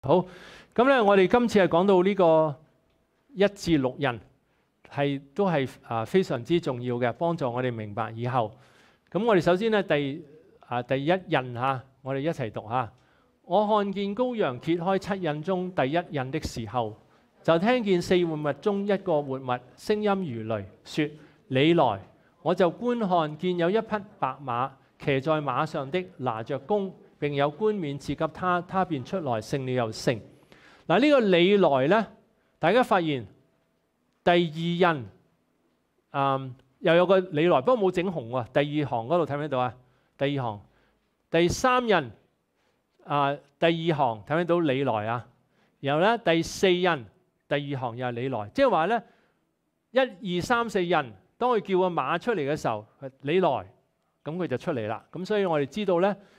好，咁咧，我哋今次系讲到呢个一至六印，系都系啊非常之重要嘅，帮助我哋明白以后。咁我哋首先咧，第啊第一印吓，我哋一齐读吓。我看见羔羊揭开七印中第一印的时候，就听见四活物中一个活物声音如雷，说：你来！我就观看见有一匹白马骑在马上的，拿着弓。並有冠冕賜及，他，他便出來勝了又勝。嗱，呢個李來咧，大家發現第二人，嗯，又有個李來，不過冇整紅喎。第二行嗰度睇唔睇到啊？第二行第三人啊，第二行睇唔睇到李來啊？然後咧第四人第二行又係李來，即係話咧，一二三四人當佢叫個馬出嚟嘅時候，李來咁佢就出嚟啦。咁所以我哋知道咧。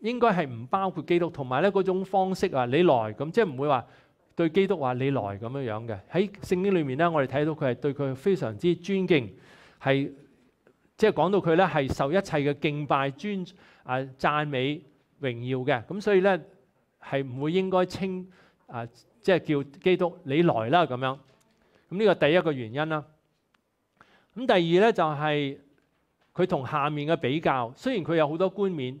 應該係唔包括基督，同埋咧嗰種方式啊，你來咁，即係唔會話對基督話你來咁樣樣嘅。喺聖經裏面咧，我哋睇到佢係對佢非常之尊敬，係即係講到佢咧係受一切嘅敬拜、尊啊讚美、榮耀嘅。咁所以咧係唔會應該稱啊，即係叫基督你來啦咁樣。咁呢個第一個原因啦。咁第二咧就係佢同下面嘅比較，雖然佢有好多冠冕。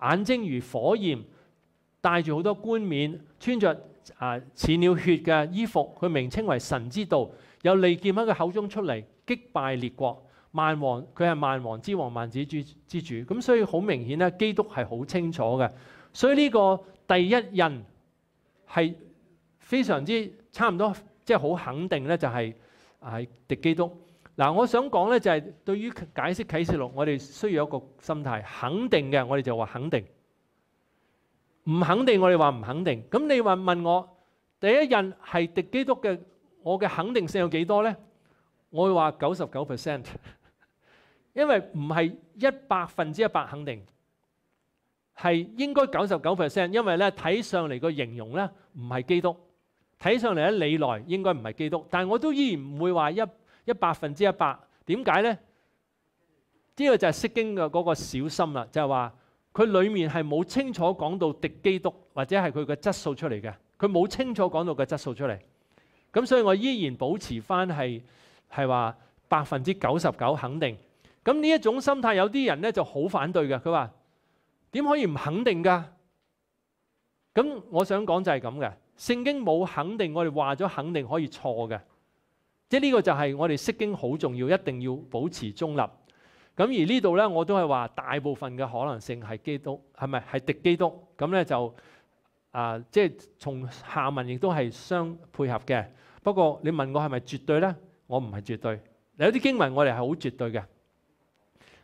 眼睛如火焰，帶住好多冠冕，穿着啊似鳥血嘅衣服，佢名稱為神之道，有利劍喺佢口中出嚟擊敗列國萬王，佢係萬王之王萬子之之主。咁所以好明顯咧，基督係好清楚嘅。所以呢個第一印係非常之差唔多，即係好肯定咧，就係系敌基督。嗱，我想講咧就係對於解釋啟示錄，我哋需要一個心態，肯定嘅我哋就話肯定，唔肯定我哋話唔肯定。咁你話問我第一印係敵基督嘅，我嘅肯定性有幾多咧？我會話九十九 percent，因為唔係一百分之一百肯定，係應該九十九 percent。因為咧睇上嚟個形容咧唔係基督，睇上嚟咧你來應該唔係基督，但我都依然唔會話一。一百分之一百，點解咧？呢個就係釋經嘅嗰個小心啦，就係話佢裡面係冇清楚講到敵基督或者係佢嘅質素出嚟嘅，佢冇清楚講到嘅質素出嚟。咁所以我依然保持翻係係話百分之九十九肯定。咁呢一種心態，有啲人咧就好反對嘅，佢話點可以唔肯定㗎？咁我想講就係咁嘅，聖經冇肯定，我哋話咗肯定可以錯嘅。即係呢個就係我哋識經好重要，一定要保持中立。咁而呢度咧，我都係話大部分嘅可能性係基督係咪係敵基督咁咧？就啊，即係從下文亦都係相配合嘅。不過你問我係咪絕對咧？我唔係絕對有啲經文我哋係好絕對嘅。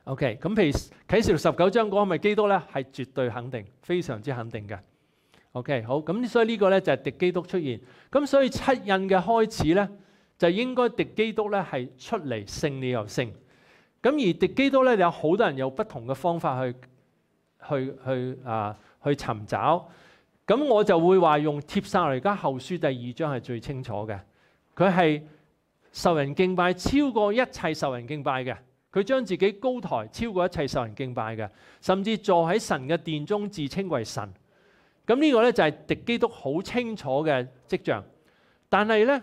OK，咁譬如啟示錄十九章講係咪基督咧？係絕對肯定，非常之肯定嘅。OK，好咁，所以呢個咧就係敵基督出現咁，所以七印嘅開始咧。就應該敵基督咧，係出嚟勝你又勝。咁而敵基督咧，有好多人有不同嘅方法去去去啊去尋找。咁我就會話用帖撒羅尼加後書第二章係最清楚嘅。佢係受人敬拜，超過一切受人敬拜嘅。佢將自己高台超過一切受人敬拜嘅，甚至坐喺神嘅殿中，自稱為神。咁呢個咧就係敵基督好清楚嘅跡象。但係咧。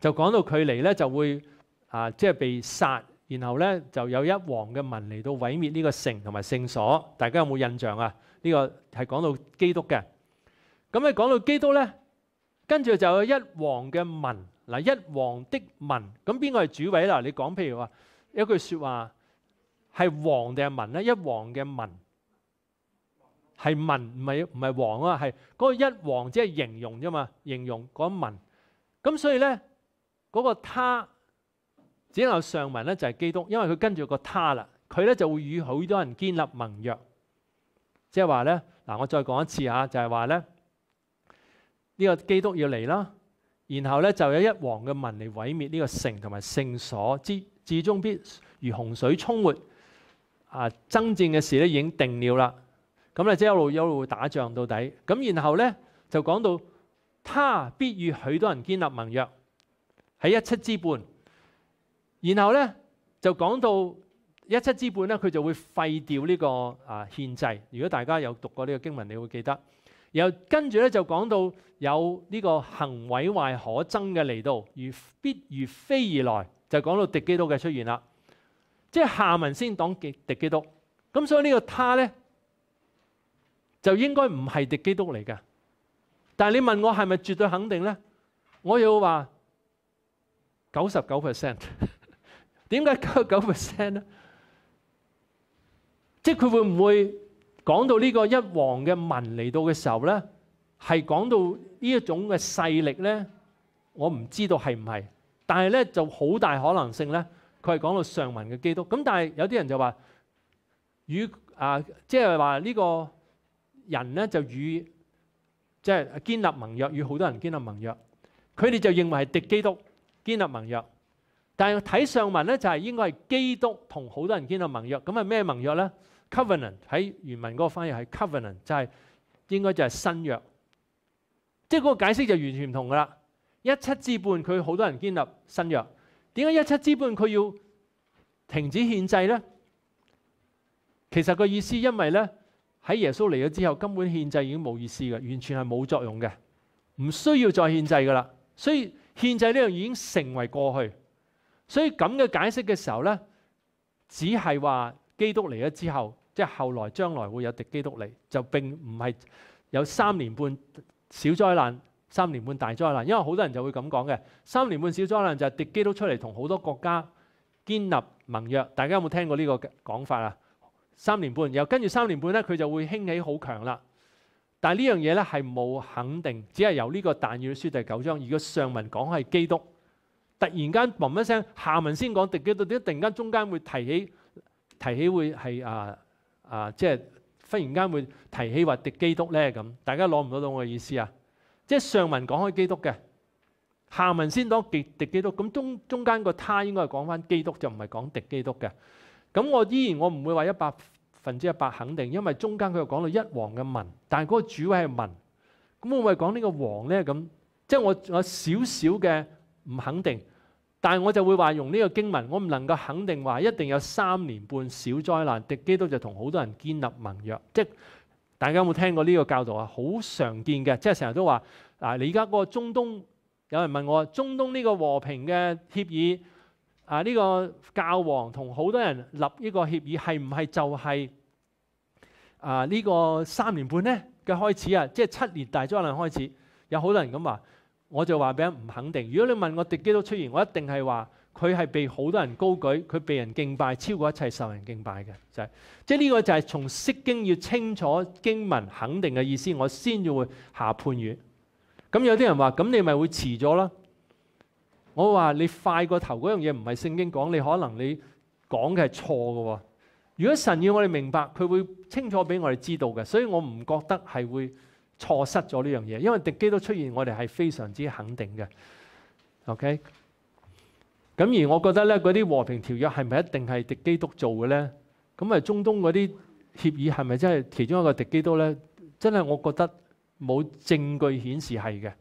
就講到佢嚟咧，就會啊，即係被殺，然後咧就有一王嘅民嚟到毀滅呢個城同埋聖所。大家有冇印象啊？呢個係講到基督嘅。咁你講到基督咧，跟住就有一王嘅民，嗱一王的民。咁邊個係主位啦？你講譬如話一句説話係王定係民咧，一王嘅民係民，唔係唔係王啊？係嗰個一王即係形容啫嘛，形容嗰民。咁所以咧。嗰個他只能上文咧就係基督，因為佢跟住個他啦，佢咧就會與好多人建立盟約，即係話咧嗱，我再講一次嚇，就係話咧呢個基督要嚟啦，然後咧就有一王嘅民嚟毀滅呢個城同埋聖所，至至終必如洪水沖沒啊。爭戰嘅事咧已經定了啦，咁咧即係一路一路打仗到底。咁然後咧就講到他必與許多人建立盟約。喺一七之半，然後咧就講到一七之半咧，佢就會廢掉呢個啊憲制。如果大家有讀過呢個經文，你會記得。然後跟住咧就講到有呢個行毀壞可憎嘅嚟到，如必如非而來，就講到敌基督嘅出現啦。即係下文先講狄敌基督，咁所以呢個他咧就應該唔係敌基督嚟嘅。但系你問我係咪絕對肯定咧？我要話。九十九 percent，點解九十九 percent 咧？即係佢會唔會講到呢個一王嘅民嚟到嘅時候咧？係講到呢一種嘅勢力咧？我唔知道係唔係，但係咧就好大可能性咧，佢係講到上文嘅基督。咁但係有啲人就話與啊，即係話呢個人咧就與即係建立盟約與好多人建立盟約，佢哋就認為係敵基督。建立盟約，但系睇上文咧就系应该系基督同好多人建立盟約，咁系咩盟約咧？Covenant 喺原文嗰个翻译系 covenant，就系应该就系新约，即系嗰个解释就完全唔同噶啦。一七之半佢好多人建立新约，点解一七之半佢要停止献制咧？其实个意思因为咧喺耶稣嚟咗之后，根本献制已经冇意思嘅，完全系冇作用嘅，唔需要再献制噶啦，所以。獻制呢樣已經成為過去，所以咁嘅解釋嘅時候呢，只係話基督嚟咗之後，即係後來將來會有敵基督嚟，就並唔係有三年半小災難、三年半大災難，因為好多人就會咁講嘅。三年半小災難就係敵基督出嚟同好多國家建立盟約，大家有冇聽過呢個講法啊？三年半，然後跟住三年半咧，佢就會興起好強啦。但系呢樣嘢咧係冇肯定，只係由呢個但願書第九章。而果上文講係基督，突然間嘣一聲，下文先講敵基督。點解突然間中間會提起提起會係啊啊？即係忽然間會提起話敵基督咧咁？大家攞唔攞到我嘅意思啊？即係上文講開基督嘅，下文先講敵敌基督。咁中中間個他應該係講翻基督，就唔係講敵基督嘅。咁我依然我唔會話一百。分之百肯定，因為中間佢又講到一王嘅民，但係嗰個主位係民，咁我咪講呢個王咧咁，即係我我少少嘅唔肯定，但係我就會話用呢個經文，我唔能夠肯定話一定有三年半小災難，敵基督就同好多人建立盟約，即係大家有冇聽過呢個教導啊？好常見嘅，即係成日都話嗱，你而家嗰個中東有人問我，中東呢個和平嘅協議。啊！呢個教皇同好多人立呢個協議，係唔係就係啊呢個三年半咧嘅開始啊？即係七年大災難開始，有好多人咁話，我就話俾人唔肯定。如果你問我，迪基都出現，我一定係話佢係被好多人高舉，佢被人敬拜，超過一切受人敬拜嘅就係即係呢個就係從識經要清楚經文肯定嘅意思，我先至會下判語。咁有啲人話：，咁你咪會遲咗啦？我话你快过头嗰样嘢唔系圣经讲，你可能你讲嘅系错嘅。如果神要我哋明白，佢会清楚俾我哋知道嘅。所以我唔觉得系会错失咗呢样嘢，因为敵基都出现，我哋系非常之肯定嘅。OK，咁而我觉得咧，嗰啲和平条约系咪一定系敵基督做嘅咧？咁啊，中东嗰啲协议系咪真系其中一个敵基督咧？真系我觉得冇证据显示系嘅。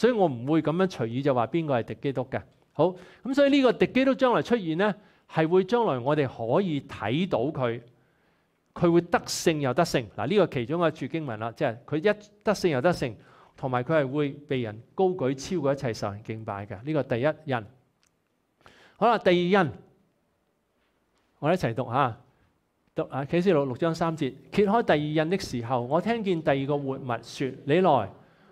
所以我唔會咁樣隨意就話邊個係敵基督嘅。好，咁所以呢個敵基督將來出現呢，係會將來我哋可以睇到佢，佢會得勝又得勝。嗱，呢個其中嘅主經文啦，即係佢一得勝又得勝，同埋佢係會被人高舉超過一切受人敬拜嘅。呢個第一印。好啦，第二印，我一齊讀下。讀啊，启示录六章三節，揭開第二印的時候，我聽見第二個活物說：你來。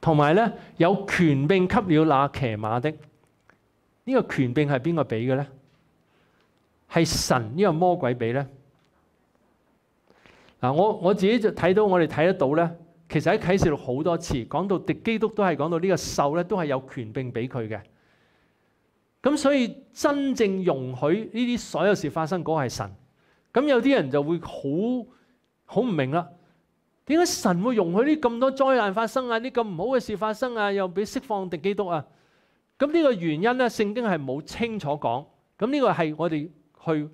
同埋咧，有權柄給了那騎馬的，呢個權柄係邊個俾嘅咧？係神呢個魔鬼俾咧？嗱，我我自己就睇到我哋睇得到咧，其實喺啟示錄好多次講到，基督都係講到呢個受咧都係有權柄俾佢嘅。咁所以真正容許呢啲所有事發生嗰個係神。咁有啲人就會好好唔明啦。点解神会容许呢咁多灾难发生啊？呢咁唔好嘅事发生啊，又俾释放定基督啊？咁呢个原因咧，圣经系冇清楚讲。咁呢个系我哋去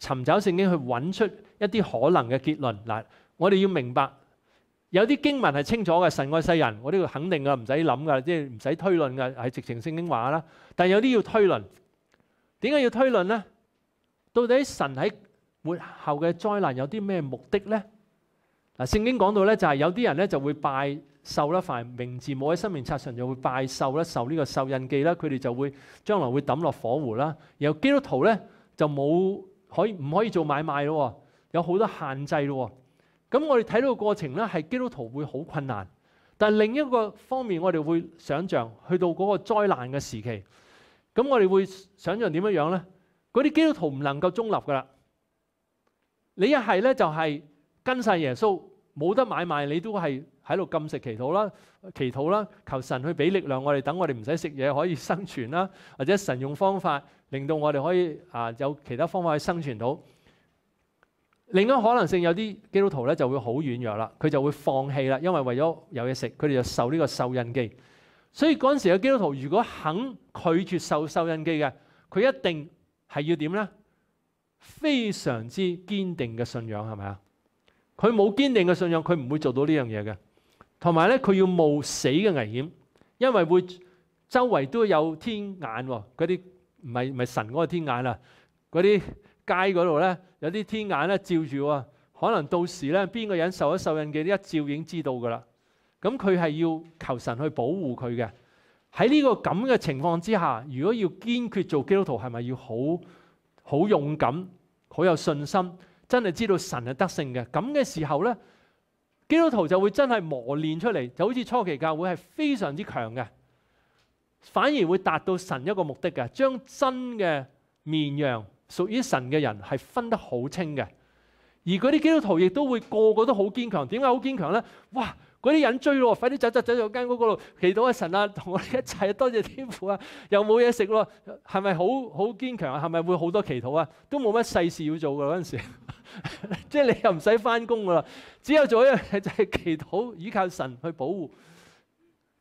寻找圣经去揾出一啲可能嘅结论。嗱，我哋要明白有啲经文系清楚嘅，神爱世人，我呢个肯定噶，唔使谂噶，即系唔使推论噶，系直情圣经话啦。但系有啲要推论，点解要推论咧？到底神喺末后嘅灾难有啲咩目的咧？嗱，聖經講到咧，就係有啲人咧就會拜受啦，凡名字冇喺生命冊上就會拜受啦，受呢個受印記啦，佢哋就會將來會抌落火湖啦。然後基督徒咧就冇可以唔可以做買賣咯，有好多限制咯。咁我哋睇到個過程咧，係基督徒會好困難。但另一個方面，我哋會想像去到嗰個災難嘅時期，咁我哋會想像點樣樣咧？嗰啲基督徒唔能夠中立噶啦，你一係咧就係。跟晒耶稣冇得买卖，你都系喺度禁食祈祷啦，祈祷啦，求神去俾力量我哋，等我哋唔使食嘢可以生存啦，或者神用方法令到我哋可以啊有其他方法去生存到。另一可能性有啲基督徒咧就会好软弱啦，佢就会放弃啦，因为为咗有嘢食，佢哋就受呢个收音机。所以嗰阵时嘅基督徒如果肯拒绝受收音机嘅，佢一定系要点咧？非常之坚定嘅信仰系咪啊？佢冇堅定嘅信仰，佢唔會做到呢樣嘢嘅。同埋咧，佢要冒死嘅危險，因為會周圍都有天眼嗰啲，唔係唔系神嗰個天眼啊，嗰啲街嗰度咧有啲天眼咧照住喎。可能到時咧，邊個人受一受印呢一照已經知道噶啦。咁佢係要求神去保護佢嘅。喺呢個咁嘅情況之下，如果要堅決做基督徒，係咪要好好勇敢、好有信心？真系知道神系德性嘅，咁嘅时候咧，基督徒就会真系磨练出嚟，就好似初期教会系非常之强嘅，反而会达到神一个目的嘅，将真嘅绵羊，属于神嘅人系分得好清嘅，而嗰啲基督徒亦都会个个都好坚强，点解好坚强咧？哇！嗰啲人追咯，快啲走走走入間屋嗰度祈禱啊！神啊，同我哋一齊多謝天父啊！又冇嘢食咯，係咪好好堅強啊？係咪會好多祈禱啊？都冇乜世事要做噶嗰陣時，即係你又唔使翻工噶啦，只有做一樣嘢就係祈禱，依靠神去保護。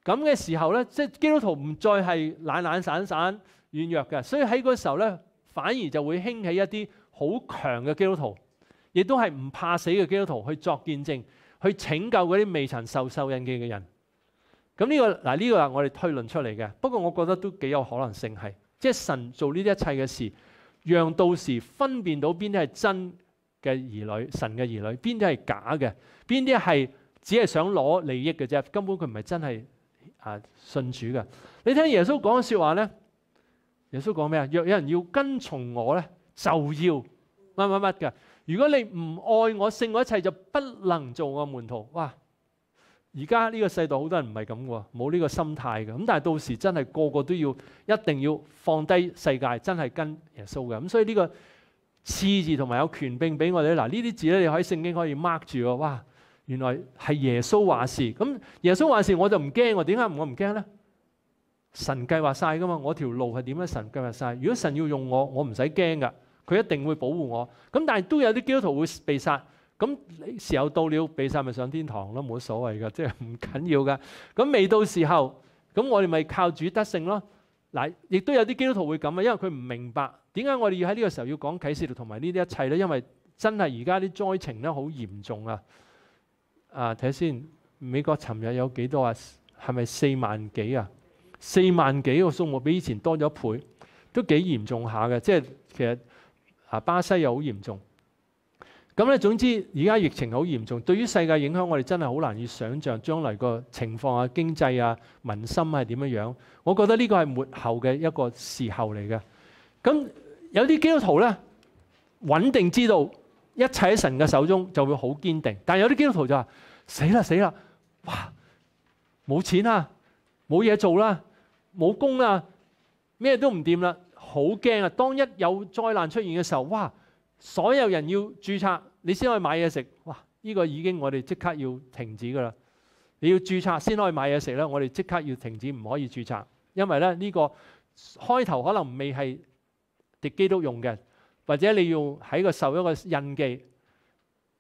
咁嘅時候咧，即係基督徒唔再係懶懶散散軟弱嘅，所以喺嗰時候咧，反而就會興起一啲好強嘅基督徒，亦都係唔怕死嘅基督徒去作見證。去拯救嗰啲未曾受受印记嘅人，咁呢个嗱呢个系我哋推论出嚟嘅。不过我觉得都几有可能性系，即系神做呢啲一切嘅事，让到时分辨到边啲系真嘅儿女，神嘅儿女，边啲系假嘅，边啲系只系想攞利益嘅啫，根本佢唔系真系啊信主嘅。你听耶稣讲嘅说话咧，耶稣讲咩啊？若有人要跟从我咧，就要乜乜乜嘅。如果你唔爱我、胜我一切就不能做我门徒。哇！而家呢个世代好多人唔系咁嘅，冇呢个心态嘅。咁但系到时真系个个都要，一定要放低世界，真系跟耶稣嘅。咁所以呢个次字同埋有权柄俾我哋。嗱呢啲字咧，你喺圣经可以 mark 住嘅。哇！原来系耶稣话事。咁耶稣话事，我就唔惊。我点解我唔惊咧？神计划晒噶嘛，我条路系点咧？神计划晒。如果神要用我，我唔使惊噶。佢一定會保護我，咁但係都有啲基督徒會被殺，咁時候到了被殺咪上天堂咯，冇所謂噶，即係唔緊要噶。咁未到時候，咁我哋咪靠主得勝咯。嗱，亦都有啲基督徒會咁啊，因為佢唔明白點解我哋要喺呢個時候要講啟示同埋呢啲一切咧，因為真係而家啲災情咧好嚴重啊！啊，睇下先，美國尋日有幾多啊？係咪四萬幾啊？四萬幾個數目比以前多咗一倍，都幾嚴重下嘅。即係其實。啊！巴西又好嚴重，咁咧總之而家疫情好嚴重，對於世界影響，我哋真係好難以想像將來個情況啊、經濟啊、民心係點樣樣。我覺得呢個係末後嘅一個時候嚟嘅。咁有啲基督徒咧穩定知道一切喺神嘅手中，就會好堅定。但有啲基督徒就話：死啦死啦！哇，冇錢啦，冇嘢做啦，冇工啦，咩都唔掂啦。好驚啊！當一有災難出現嘅時候，哇！所有人要註冊，你先可以買嘢食。哇！呢個已經我哋即刻要停止噶啦。你要註冊先可以買嘢食咧，我哋即刻要停止，唔可以註冊。因為咧呢個開頭可能未係敵基督用嘅，或者你要喺個受一個印記。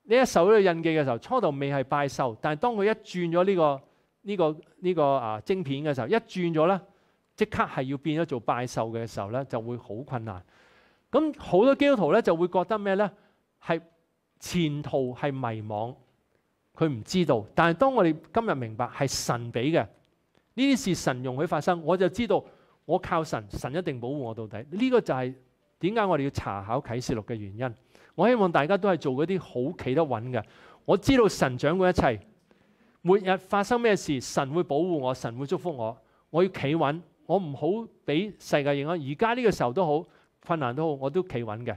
你一受呢個印記嘅時候，初頭未係拜受，但係當佢一轉咗呢個呢個呢個啊晶片嘅時候，一轉咗咧。即刻係要變咗做拜壽嘅時候咧，就會好困難。咁好多基督徒咧就會覺得咩咧？係前途係迷茫，佢唔知道。但係當我哋今日明白係神俾嘅呢啲事，神容許發生，我就知道我靠神，神一定保護我到底。呢個就係點解我哋要查考啟示錄嘅原因。我希望大家都係做嗰啲好企得穩嘅。我知道神掌管一切，每日發生咩事，神會保護我，神會祝福我。我要企穩。我唔好俾世界影響，而家呢個時候都好困難，都好我都企穩嘅。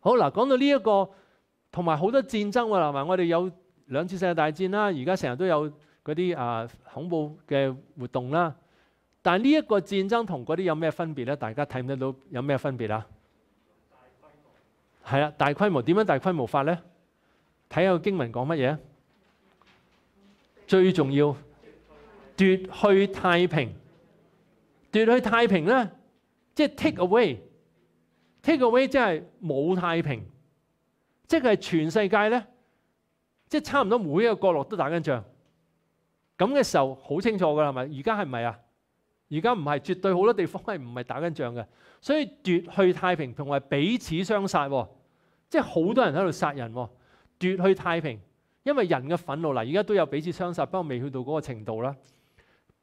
好嗱，講到呢一個，同埋好多戰爭喎，同埋我哋有兩次世界大戰啦，而家成日都有嗰啲啊恐怖嘅活動啦。但係呢一個戰爭同嗰啲有咩分別咧？大家睇唔得到有咩分別啊？係啊，大規模點樣大規模法咧？睇下經文講乜嘢？最重要奪去太平。奪去太平咧，即係 take away，take away 即係冇太平，即係全世界咧，即係差唔多每一個角落都打緊仗。咁嘅時候好清楚㗎，係咪？而家係咪啊？而家唔係，絕對好多地方係唔係打緊仗嘅。所以奪去太平同埋彼此相殺，即係好多人喺度殺人。奪去太平，因為人嘅憤怒嗱，而家都有彼此相殺，不過未去到嗰個程度啦。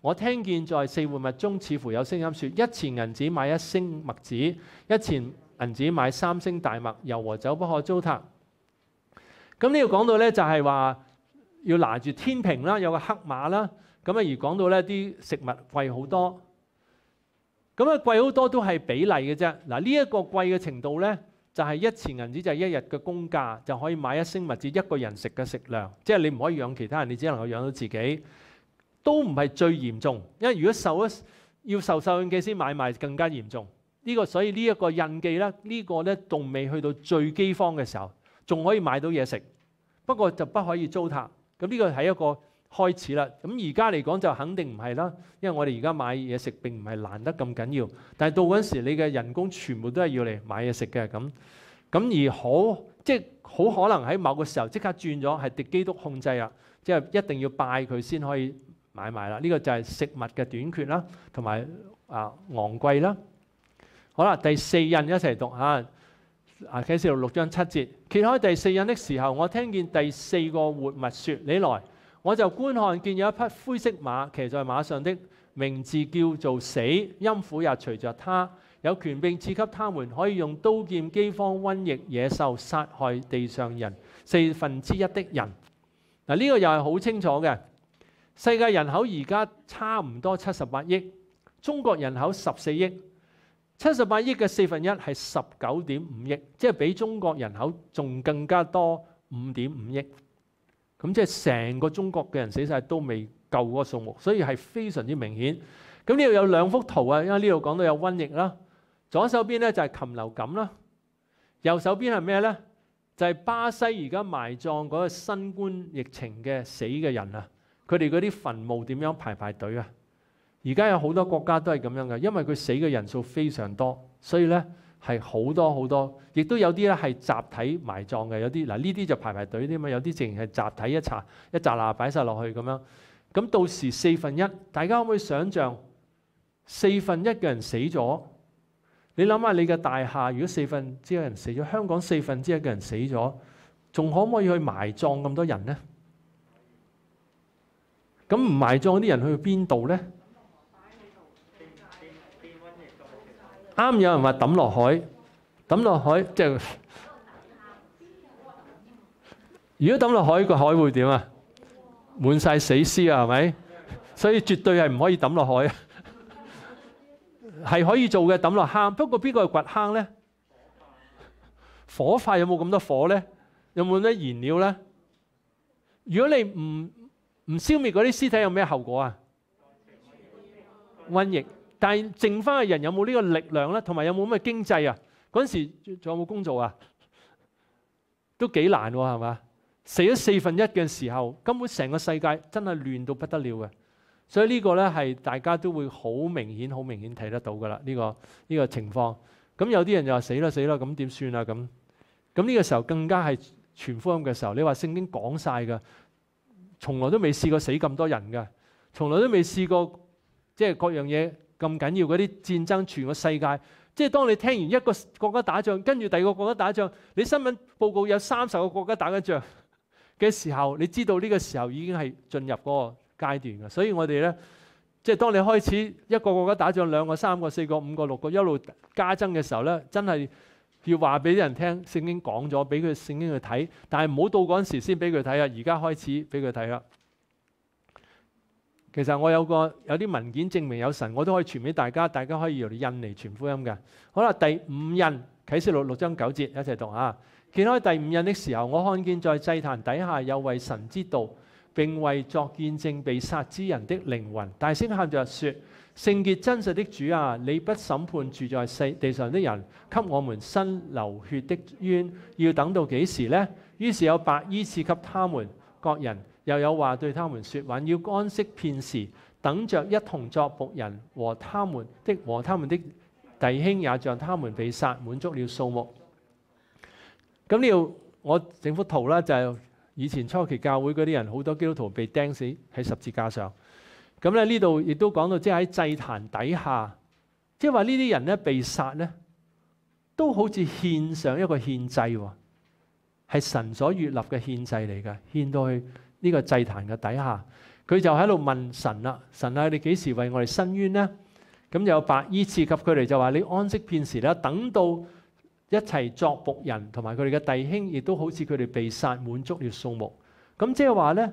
我聽見在四活物中，似乎有聲音說：一錢銀子買一升麥子，一錢銀子買三升大麥，油和酒不可糟蹋。咁呢度講到咧，就係話要拿住天平啦，有個黑馬啦。咁啊，而講到咧啲食物貴好多，咁啊貴好多都係比例嘅啫。嗱，呢一個貴嘅程度咧，就係一錢銀子就係一日嘅工價就可以買一升麥子，一個人食嘅食量，即係你唔可以養其他人，你只能夠養到自己。都唔係最嚴重，因為如果受咗要受受印記先買賣更加嚴重。呢個所以呢一個印記啦，呢個咧仲未去到最饑荒嘅時候，仲可以買到嘢食。不過就不可以糟蹋。咁呢個係一個開始啦。咁而家嚟講就肯定唔係啦，因為我哋而家買嘢食並唔係難得咁緊要。但系到嗰時你嘅人工全部都係要嚟買嘢食嘅咁。咁而好即系好可能喺某個時候即刻轉咗係敵基督控制啊，即系一定要拜佢先可以。买卖啦，呢个就系食物嘅短缺啦，同埋啊昂贵啦。好啦，第四印一齐读吓，阿启士六章七節，揭开第四印的时候，我听见第四个活物说：你来，我就观看见有一匹灰色马骑在马上的，名字叫做死，音府也随着他，有权柄赐给他们，可以用刀剑、饥荒、瘟疫、野兽杀害地上人四分之一的人。嗱，呢个又系好清楚嘅。世界人口而家差唔多七十八億，中國人口十四億，七十八億嘅四分一係十九點五億，即係比中國人口仲更加多五點五億。咁即係成個中國嘅人死晒都未夠嗰個數目，所以係非常之明顯。咁呢度有兩幅圖啊，因為呢度講到有瘟疫啦。左手邊咧就係禽流感啦，右手邊係咩咧？就係巴西而家埋葬嗰個新冠疫情嘅死嘅人啊！佢哋嗰啲墳墓點樣排排隊啊？而家有好多國家都係咁樣嘅，因為佢死嘅人數非常多，所以咧係好多好多，亦都有啲咧係集體埋葬嘅。有啲嗱呢啲就排排隊啲嘛，有啲淨係集體一插一扎嗱擺晒落去咁樣。咁到時四分一，大家可唔可以想象四分一嘅人死咗？你諗下你嘅大廈，如果四分之一人死咗，香港四分之一嘅人死咗，仲可唔可以去埋葬咁多人咧？咁唔埋葬嗰啲人去邊度咧？啱有人話抌落海，抌落海即係。如果抌落海，個海會點啊？滿晒死屍啊，係咪？所以絕對係唔可以抌落海。係可以做嘅，抌落坑。不過邊個掘坑咧？火化有冇咁多火咧？有冇啲燃料咧？如果你唔唔消灭嗰啲尸体有咩后果啊？瘟疫，但系剩翻嘅人有冇呢个力量咧？同埋有冇咁嘅经济啊？嗰时仲有冇工做啊？都几难喎，系嘛？死咗四分一嘅时候，根本成个世界真系乱到不得了嘅。所以呢个咧系大家都会好明显、好明显睇得到噶啦。呢个呢个情况，咁有啲人就话死啦死啦，咁点算啊？咁咁呢个时候更加系全福音嘅时候。你话圣经讲晒噶。從來都未試過死咁多人嘅，從來都未試過即係各樣嘢咁緊要嗰啲戰爭，全個世界，即係當你聽完一個國家打仗，跟住第二個國家打仗，你新聞報告有三十個國家打緊仗嘅時候，你知道呢個時候已經係進入個階段嘅。所以我哋咧，即係當你開始一個國家打仗，兩個、三個、四個、五個、六個一路加增嘅時候咧，真係。要話俾啲人聽，聖經講咗，俾佢聖經去睇，但係唔好到嗰陣時先俾佢睇啊！而家開始俾佢睇啦。其實我有個有啲文件證明有神，我都可以傳俾大家，大家可以用印嚟傳福音嘅。好啦，第五印啟示錄六章九節一齊讀啊！揭開第五印的時候，我看見在祭壇底下有位神之道並為作見證被殺之人的靈魂。大聲喊着説。聖潔真實的主啊，你不審判住在世地上的人，給我們新流血的冤，要等到幾時呢？於是有白衣赐給他們，各人又有話對他們說，還要安息片时，等着一同作仆人和他們的和他们的弟兄，也像他們被殺，滿足了數目。咁呢我整幅圖啦，就係以前初期教會嗰啲人，好多基督徒被釘死喺十字架上。咁咧呢度亦都講到，即係喺祭壇底下，即係話呢啲人咧被殺咧，都好似獻上一個獻祭喎，係神所預立嘅獻祭嚟嘅，獻到去呢個祭壇嘅底下。佢就喺度問神啦：，神啊，你幾時為我哋伸冤咧？咁有白衣刺及佢哋就話：，你安息片時啦，等到一齊作仆人，同埋佢哋嘅弟兄，亦都好似佢哋被殺，滿足了數目。咁即係話咧。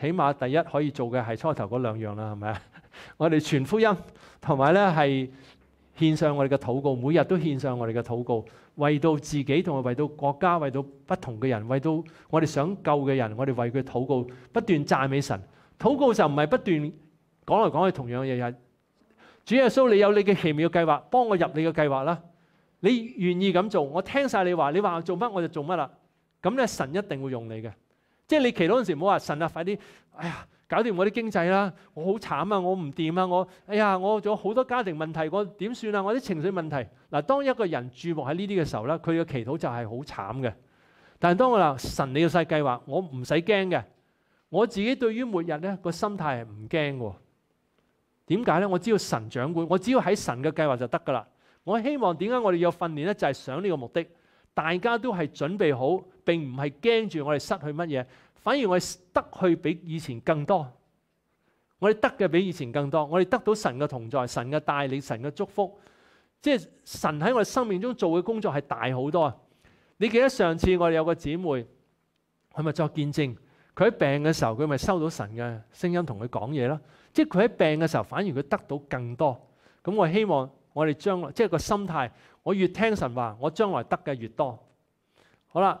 起碼第一可以做嘅係初頭嗰兩樣啦，係咪啊？我哋全福音，同埋咧係獻上我哋嘅禱告，每日都獻上我哋嘅禱告，為到自己同埋為到國家，為到不同嘅人，為到我哋想救嘅人，我哋為佢禱告，不斷讚美神。禱告就唔係不斷講嚟講去同樣嘅嘢。日主耶穌，你有你嘅奇妙計劃，幫我入你嘅計劃啦。你願意咁做，我聽晒你話，你話做乜我就做乜啦。咁咧神一定會用你嘅。即系你祈祷嗰阵时，唔好话神啊，快啲！哎呀，搞掂我啲经济啦，我好惨啊，我唔掂啊，我哎呀，我仲有好多家庭问题，我点算啊？我啲情绪问题嗱，当一个人注目喺呢啲嘅时候咧，佢嘅祈祷就系好惨嘅。但系当我话神，你嘅世计划，我唔使惊嘅。我自己对于末日咧个心态系唔惊嘅。点解咧？我只要神掌管，我只要喺神嘅计划就得噶啦。我希望点解我哋要训练咧，就系想呢个目的，大家都系准备好。并唔系惊住我哋失去乜嘢，反而我哋得去比以前更多。我哋得嘅比以前更多，我哋得到神嘅同在、神嘅带领、神嘅祝福，即系神喺我哋生命中做嘅工作系大好多。你记得上次我哋有个姊妹，佢咪作见证，佢喺病嘅时候佢咪收到神嘅声音同佢讲嘢咯。即系佢喺病嘅时候，反而佢得到更多。咁我希望我哋将来即系个心态，我越听神话，我将来得嘅越多。好啦。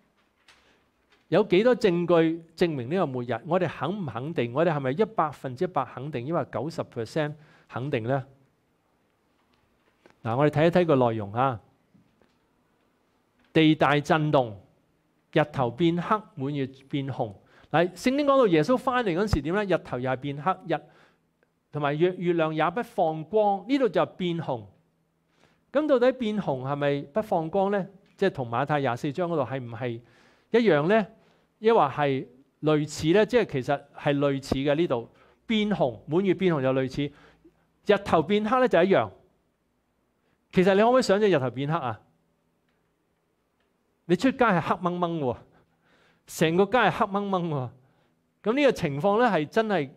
有几多证据证明呢个末日？我哋肯唔肯定？我哋系咪一百分之一百肯定？抑或九十 percent 肯定咧？嗱，我哋睇一睇个内容啊！地大震动，日头变黑，满月变红。嗱，圣经讲到耶稣翻嚟嗰时点咧？日头又系变黑，日同埋月月亮也不放光。呢度就变红。咁到底变红系咪不放光咧？即系同马太廿四章嗰度系唔系一样咧？抑或系類似咧，即系其實係類似嘅呢度變紅，滿月變紅又類似，日頭變黑咧就一樣。其實你可唔可以想象日頭變黑啊？你出街係黑掹掹喎，成個街係黑掹掹喎。咁呢個情況咧係真係，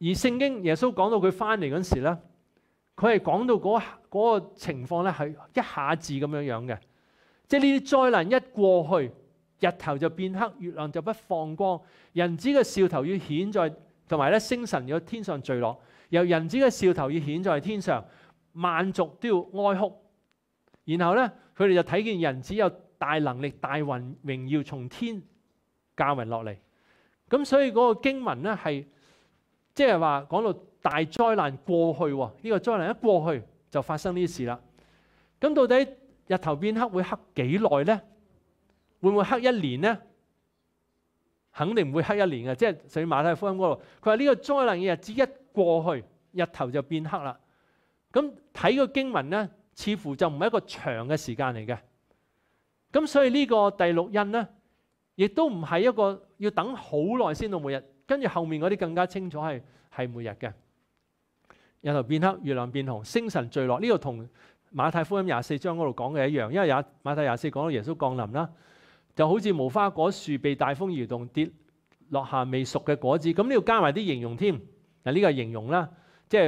而聖經耶穌講到佢翻嚟嗰時咧，佢係講到嗰個情況咧係一下子咁樣樣嘅，即係呢啲災難一過去。日头就变黑，月亮就不放光。人子嘅兆头要显在，同埋咧星神要天上坠落。由人子嘅兆头要显在天上，万族都要哀哭。然后咧，佢哋就睇见人子有大能力、大云荣耀从天降临落嚟。咁所以嗰个经文咧系，即系话讲到大灾难过去，呢个灾难一过去就发生呢啲事啦。咁到底日头变黑会黑几耐咧？會唔會黑一年咧？肯定唔會黑一年嘅，即係上馬太福音嗰度。佢話呢個災難嘅日子一過去，日頭就變黑啦。咁睇個經文咧，似乎就唔係一個長嘅時間嚟嘅。咁所以呢個第六印咧，亦都唔係一個要等好耐先到末日。跟住後面嗰啲更加清楚係系末日嘅日頭變黑、月亮變紅、星辰坠落。呢個同馬太福音廿四章嗰度講嘅一樣，因為馬太廿四講到耶穌降臨啦。就好似无花果树被大风摇动跌落下未熟嘅果子，咁你要加埋啲形容添。嗱，呢个系形容啦，即系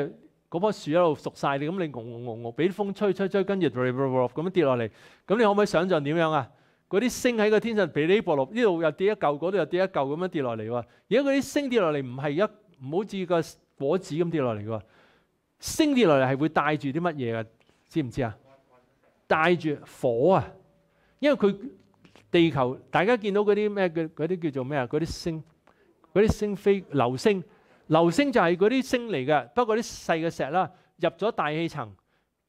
嗰棵树一路熟晒，你，咁你戇戇戇戇俾啲风吹吹吹，跟住咁样跌落嚟。咁你可唔可以想象点样啊？嗰啲星喺个天上噼里啪啦，呢度又跌一嚿，嗰度又跌一嚿，咁样跌落嚟喎。而家嗰啲星跌落嚟唔系一唔好似个果子咁跌落嚟喎，星跌落嚟系会带住啲乜嘢嘅？知唔知啊？带住火啊，因为佢。地球大家見到嗰啲咩嘅嗰啲叫做咩啊？嗰啲星嗰啲星飛流星，流星就係嗰啲星嚟嘅。不過啲細嘅石啦，入咗大氣層，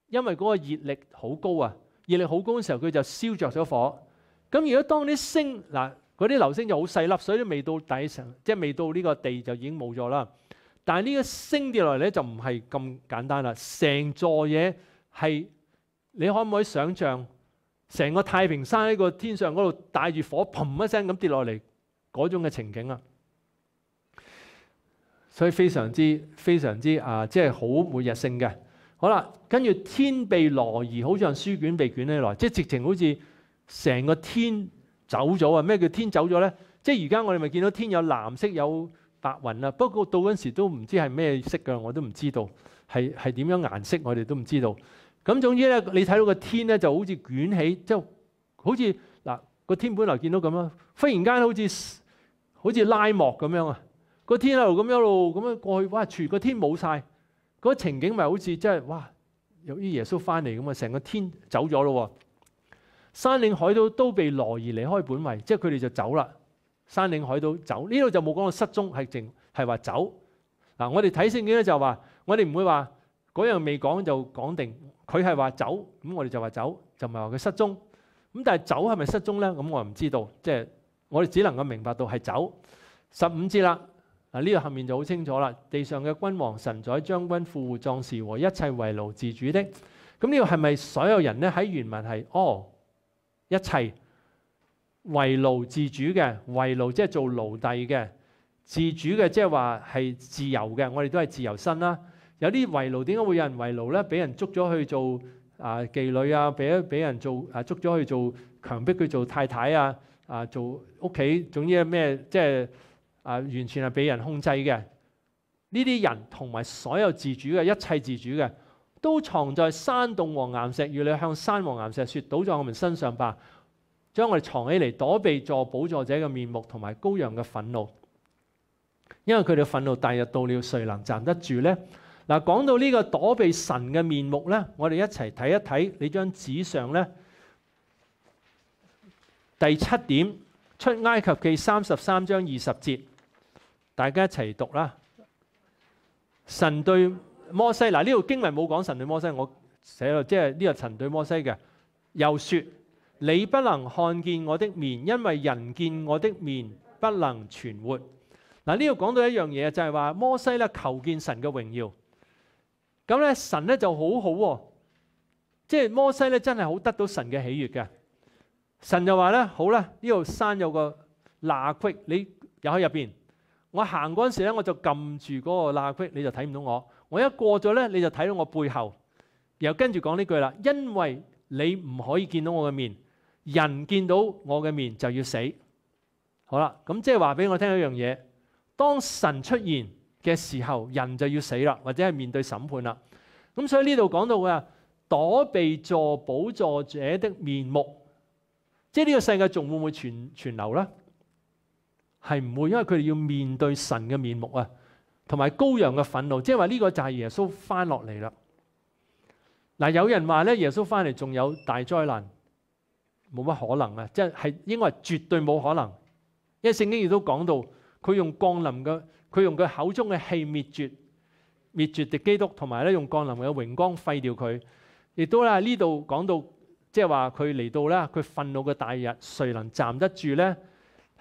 因為嗰個熱力好高啊！熱力好高嘅時候，佢就燒着咗火。咁如果當啲星嗱嗰啲流星就好細粒，所以未到底成即係未到呢個地就已經冇咗啦。但係呢個星跌落嚟咧就唔係咁簡單啦，成座嘢係你可唔可以想象？成個太平山喺個天上嗰度帶住火，砰一聲咁跌落嚟，嗰種嘅情景啊，所以非常之非常之啊，即係好每日性嘅。好啦，跟住天被挪移，好像書卷被卷起來，即係直情好似成個天走咗啊！咩叫天走咗咧？即係而家我哋咪見到天有藍色有白雲啦，不過到嗰時都唔知係咩色嘅，我都唔知道係係點樣顏色，我哋都唔知道。咁總之咧，你睇到個天咧就好似捲起，即好似嗱個天本來見到咁啦，忽然間好似好似拉幕咁樣啊，個天喺度咁一路咁樣過去，哇！全個天冇晒。嗰情景咪好似即係哇，由於耶穌翻嚟咁啊，成個天走咗咯喎，山嶺海島都被挪而離開本位，即係佢哋就走啦。山嶺海島走，呢度就冇講到失蹤，係淨係話走。嗱，我哋睇聖經咧就話，我哋唔會話嗰樣未講就講定。佢係話走，咁我哋就話走，就唔係話佢失蹤。咁但係走係咪失蹤咧？咁我唔知道，即係我哋只能夠明白到係走。十五節啦，嗱呢度後面就好清楚啦。地上嘅君王、神宰、將軍、富將、壯士和一切為奴自主的，咁呢個係咪所有人咧？喺原文係哦，一切為奴自主嘅，為奴即係做奴隸嘅，自主嘅即係話係自由嘅，我哋都係自由身啦。有啲違勞，點解會有人違勞咧？俾人捉咗去做啊妓女啊，俾俾人做啊捉咗去做強迫佢做太太啊啊做屋企，總之咩？即係啊完全係俾人控制嘅。呢啲人同埋所有自主嘅一切自主嘅，都藏在山洞和岩石，與你向山和岩石説：倒在我們身上吧，將我哋藏起嚟躲避助幫助者嘅面目同埋羔羊嘅憤怒。因為佢哋憤怒，大二日到了，誰能站得住咧？嗱，講到呢個躲避神嘅面目咧，我哋一齊睇一睇你張紙上咧第七點，《出埃及記》三十三章二十節，大家一齊讀啦。神對摩西嗱，呢度經文冇講神對摩西，我寫咗，即係呢個神對摩西嘅，又説：你不能看見我的面，因為人見我的面不能存活。嗱，呢度講到一樣嘢就係話摩西咧求見神嘅榮耀。咁咧，神咧就好好喎，即系摩西咧，真系好得到神嘅喜悦嘅。神就话咧，好啦，呢度山有个罅隙，你入喺入边。我行嗰阵时咧，我就揿住嗰个罅隙，你就睇唔到我。我一过咗咧，你就睇到我背后。又跟住讲呢句啦，因为你唔可以见到我嘅面，人见到我嘅面就要死。好啦，咁即系话俾我听一样嘢，当神出现。嘅时候，人就要死啦，或者系面对审判啦。咁所以呢度讲到嘅躲避助保助者的面目，即系呢个世界仲会唔会存存留咧？系唔会，因为佢哋要面对神嘅面目啊，同埋羔羊嘅愤怒。即系话呢个就系耶稣翻落嚟啦。嗱，有人话咧耶稣翻嚟仲有大灾难，冇乜可能啊！即系系該该绝对冇可能，因为圣经亦都讲到佢用降临嘅。佢用佢口中嘅氣滅絕滅絕敵基督，同埋咧用降臨嘅榮光廢掉佢。亦都咧呢度講到，即係話佢嚟到啦，佢憤怒嘅大日，誰能站得住咧？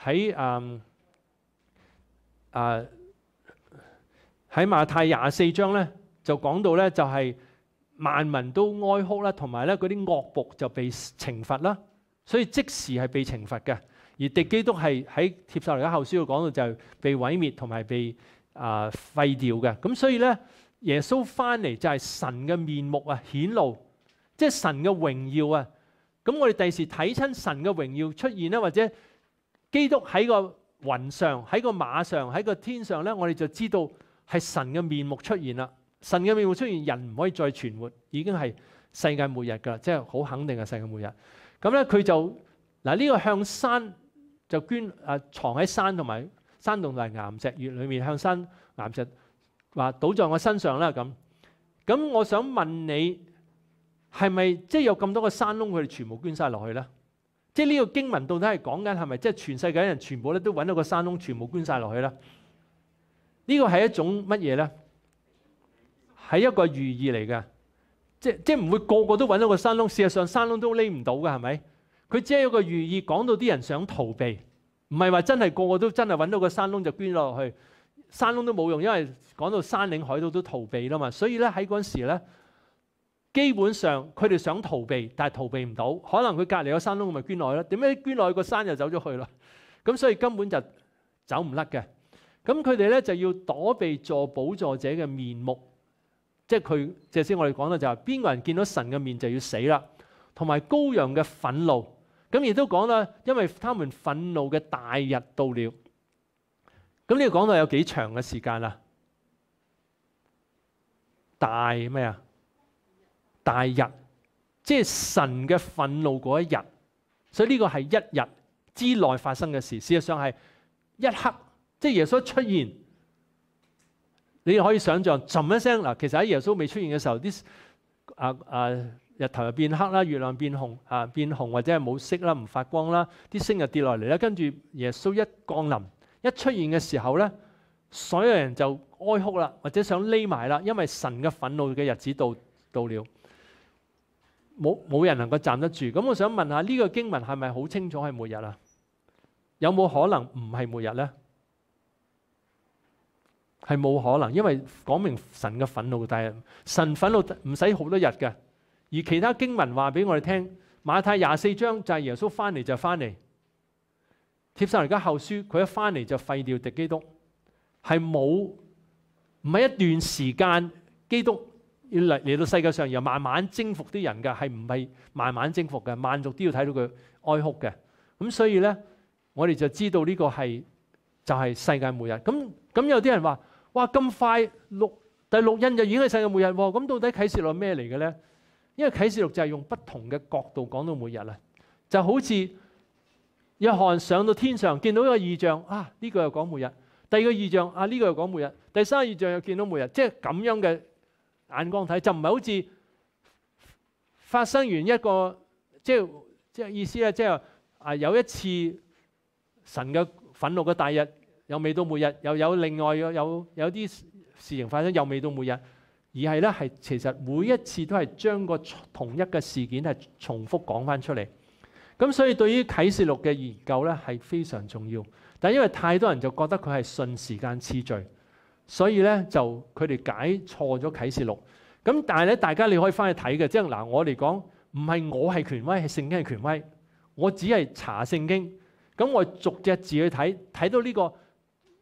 喺诶诶喺馬太廿四章咧，就講到咧就係萬民都哀哭啦，同埋咧嗰啲惡仆就被懲罰啦，所以即時係被懲罰嘅。而敵基督係喺帖撒羅亞後書度講到就係被毀滅同埋被啊廢掉嘅。咁所以咧耶穌翻嚟就係神嘅面目啊顯露，即係神嘅榮耀啊。咁我哋第時睇親神嘅榮耀出現咧，或者基督喺個雲上、喺個馬上、喺個天上咧，我哋就知道係神嘅面目出現啦。神嘅面目出現，人唔可以再存活，已經係世界末日㗎啦。即係好肯定係世界末日。咁咧佢就嗱呢個向山。就捐啊！藏喺山同埋山洞埋岩石穴里面，向山岩石话倒在我身上啦咁。咁我想問你，係咪即系有咁多個山窿，佢哋全部捐晒落去咧？即系呢個經文到底係講緊係咪即系全世界人全部咧都揾到個山窿，全部捐晒落去咧？呢個係一種乜嘢咧？係一個寓意嚟嘅，即即唔會個個都揾到個山窿。事實上山窿都匿唔到嘅，係咪？佢只係有個寓意，講到啲人想逃避，唔係話真係個個都真係揾到個山窿就捐落去，山窿都冇用，因為講到山嶺海島都逃避啦嘛。所以咧喺嗰时時咧，基本上佢哋想逃避，但係逃避唔到。可能佢隔離個山窿，咪咪落去啦。點解捐落去個山又走咗去啦？咁所以根本就走唔甩嘅。咁佢哋咧就要躲避助補助者嘅面目，即係佢頭先我哋講到就係邊個人見到神嘅面就要死啦，同埋羔羊嘅憤怒。咁亦都講啦，因為他們憤怒嘅大日到了。咁呢個講到有幾長嘅時間啦？大咩啊？大日，即係神嘅憤怒嗰一日。所以呢個係一日之內發生嘅事。事實上係一刻，即係耶穌出現，你可以想象，沉一聲嗱，其實喺耶穌未出現嘅時候，啲啊啊～日头又变黑啦，月亮变红啊，变红或者系冇色啦，唔发光啦，啲星又跌落嚟啦。跟住耶稣一降临、一出现嘅时候咧，所有人就哀哭啦，或者想匿埋啦，因为神嘅愤怒嘅日子到到了，冇冇人能够站得住。咁我想问下，呢个经文系咪好清楚系末日啊？有冇可能唔系末日咧？系冇可能，因为讲明神嘅愤怒，但系神愤怒唔使好多日嘅。而其他经文话俾我哋听，马太廿四章就系耶稣翻嚟就翻嚟。帖撒罗家后书佢一翻嚟就废掉迪基督，系冇唔系一段时间基督要嚟嚟到世界上，又慢慢征服啲人嘅，系唔系慢慢征服嘅？万族都要睇到佢哀哭嘅。咁所以咧，我哋就知道呢个系就系世界末日。咁咁有啲人话哇咁快六第六印就已经系世界末日咁，到底启示录咩嚟嘅咧？因為啟示錄就係用不同嘅角度講到每日啦，就好似约翰上到天上見到一個異象啊，呢個又講每日；第二個異象啊，呢個又講每日；第三個異象又見到每日，即係咁樣嘅眼光睇，就唔係好似發生完一個，即係即系意思咧，即係啊有一次神嘅憤怒嘅大日又未到末日，又有另外嘅有有啲事情發生又未到末日。而係咧，係其實每一次都係將個同一嘅事件係重複講翻出嚟。咁所以對於啟示錄嘅研究咧，係非常重要。但因為太多人就覺得佢係順時間次序，所以咧就佢哋解錯咗啟示錄。咁但係咧，大家你可以翻去睇嘅，即係嗱，我嚟講，唔係我係權威，係聖經係權威。我只係查聖經，咁我逐只字去睇，睇到呢個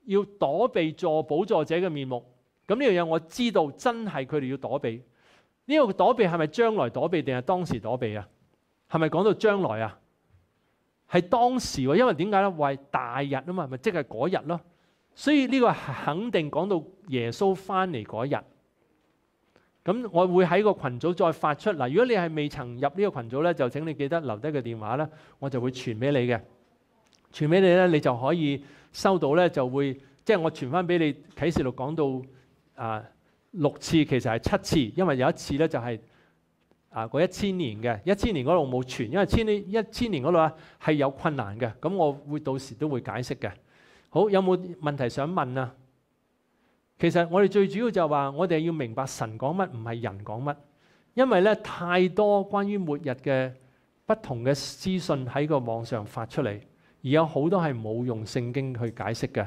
要躲避助補助者嘅面目。咁呢样嘢我知道，真系佢哋要躲避。呢个躲避系咪将来躲避定系当时躲避啊？系咪讲到将来啊？系当时，因为点解咧？为大日啊嘛，咪即系嗰日咯。所以呢个肯定讲到耶稣翻嚟嗰日。咁我会喺个群组再发出嗱。如果你系未曾入呢个群组咧，就请你记得留低个电话啦，我就会传俾你嘅。传俾你咧，你就可以收到咧，就会即系我传翻俾你启示录讲到。啊，六次其实系七次，因为有一次咧就系啊嗰一千年嘅一千年嗰度冇存，因为千一千年嗰度啊系有困难嘅，咁我会到时都会解释嘅。好，有冇问题想问啊？其实我哋最主要就系话，我哋要明白神讲乜，唔系人讲乜，因为咧太多关于末日嘅不同嘅资讯喺个网上发出嚟，而有好多系冇用圣经去解释嘅。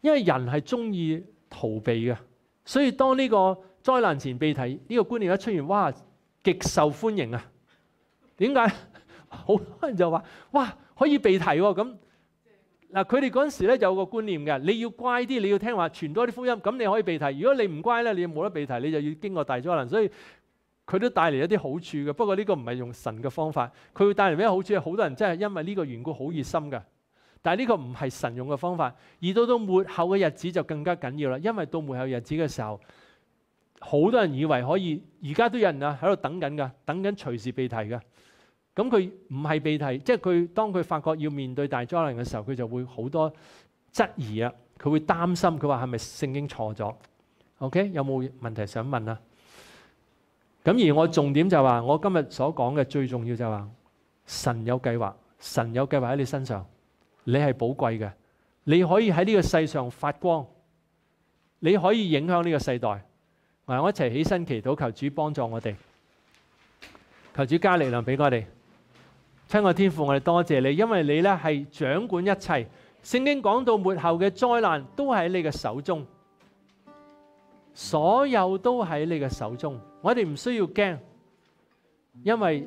因为人系中意逃避嘅，所以当呢个灾难前避题呢个观念一出现，哇，极受欢迎啊！点解？好多人就话：，哇，可以避提咁嗱。佢哋嗰阵时咧就有个观念嘅，你要乖啲，你要听话，传多啲福音，咁你可以避题。如果你唔乖咧，你冇得避题，你就要经过大灾难。所以佢都带嚟一啲好处嘅。不过呢个唔系用神嘅方法，佢会带嚟咩好处？好多人真系因为呢个缘故好热心嘅。但系呢个唔系神用嘅方法，而到到末后嘅日子就更加紧要啦。因为到末后日子嘅时候，好多人以为可以，而家都有人啊喺度等紧噶，等紧随时被提噶。咁佢唔系被提，即系佢当佢发觉要面对大灾难嘅时候，佢就会好多质疑啊。佢会担心，佢话系咪圣经错咗？OK，有冇问题想问啊？咁而我重点就话，我今日所讲嘅最重要就话，神有计划，神有计划喺你身上。你系宝贵嘅，你可以喺呢个世上发光，你可以影响呢个世代。嗱，我一齐起身祈祷，求主帮助我哋，求主加力量俾我哋。亲爱天父，我哋多谢你，因为你咧系掌管一切。圣经讲到末后嘅灾难都喺你嘅手中，所有都喺你嘅手中。我哋唔需要惊，因为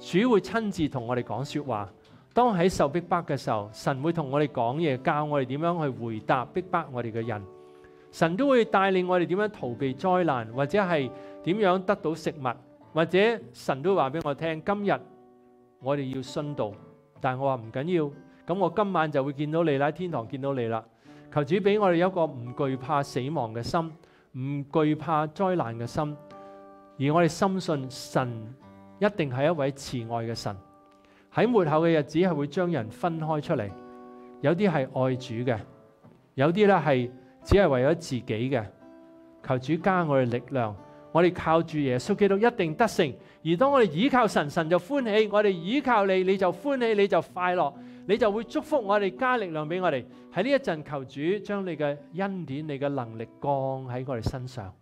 主会亲自同我哋讲说话。当喺受逼迫嘅时候，神会同我哋讲嘢，教我哋点样去回答逼迫我哋嘅人。神都会带领我哋点样逃避灾难，或者系点样得到食物，或者神都话俾我听：今日我哋要殉道。但系我话唔紧要，咁我今晚就会见到你，啦，天堂见到你啦。求主俾我哋有一个唔惧怕死亡嘅心，唔惧怕灾难嘅心，而我哋深信神一定系一位慈爱嘅神。喺末后嘅日子系会将人分开出嚟，有啲系爱主嘅，有啲咧系只系为咗自己嘅。求主加我哋力量，我哋靠住耶稣基督一定得胜。而当我哋倚靠神，神就欢喜；我哋倚靠你，你就欢喜，你就快乐，你就会祝福我哋，加力量俾我哋。喺呢一阵，求主将你嘅恩典、你嘅能力降喺我哋身上。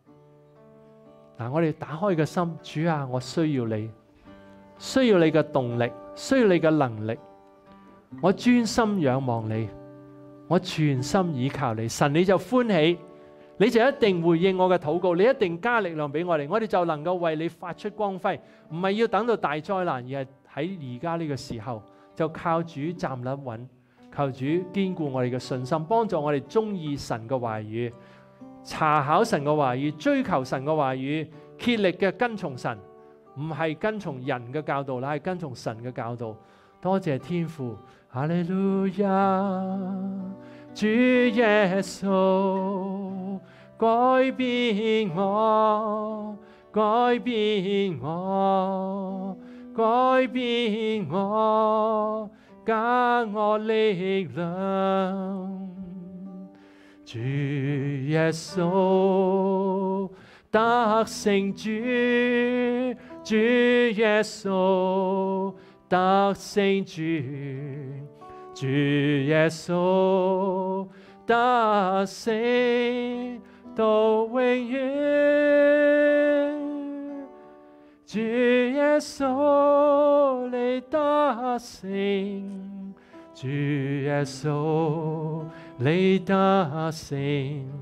嗱，我哋打开嘅心，主啊，我需要你。需要你嘅动力，需要你嘅能力，我专心仰望你，我全心倚靠你，神你就欢喜，你就一定回应我嘅祷告，你一定加力量俾我哋，我哋就能够为你发出光辉。唔系要等到大灾难，而系喺而家呢个时候，就靠主站立稳，求主坚固我哋嘅信心，帮助我哋中意神嘅话语，查考神嘅话语，追求神嘅话语，竭力嘅跟从神。唔係跟從人嘅教導，乃係跟從神嘅教導。多謝天父，哈利路亞，主耶穌，改變我，改變我，改變我，加我力量，主耶穌。得胜主，主耶稣，得胜主，主耶稣，得胜到永远，主耶稣，你得胜，主耶稣，你得胜。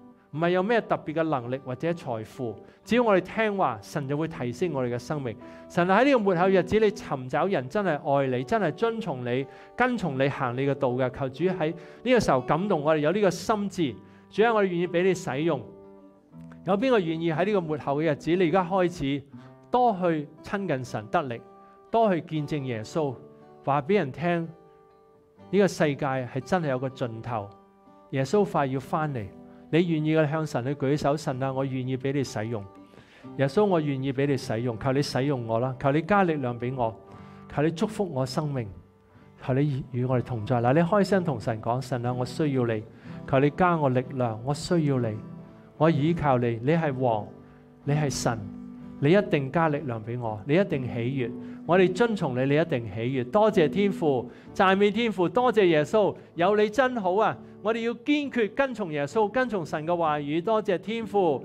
唔系有咩特別嘅能力或者財富，只要我哋聽話，神就會提升我哋嘅生命。神喺呢個末後日子，你尋找人真係愛你，真係遵從你、跟從你行你嘅道嘅。求主喺呢個時候感動我哋有呢個心智，主啊，我哋願意俾你使用。有邊個願意喺呢個末後嘅日子？你而家開始多去親近神得力，多去見證耶穌話俾人聽，呢個世界係真係有個盡頭，耶穌快要翻嚟。你愿意嘅向神去举手，神啊，我愿意俾你使用，耶稣，我愿意俾你使用，求你使用我啦，求你加力量俾我，求你祝福我生命，求你与我哋同在。嗱，你开声同神讲，神啊，我需要你，求你加我力量，我需要你，我倚靠你，你系王，你系神，你一定加力量俾我，你一定喜悦，我哋遵从你，你一定喜悦。多谢天父，赞美天父，多谢耶稣，有你真好啊！我哋要坚决跟从耶稣，跟从神嘅话语。多谢天父。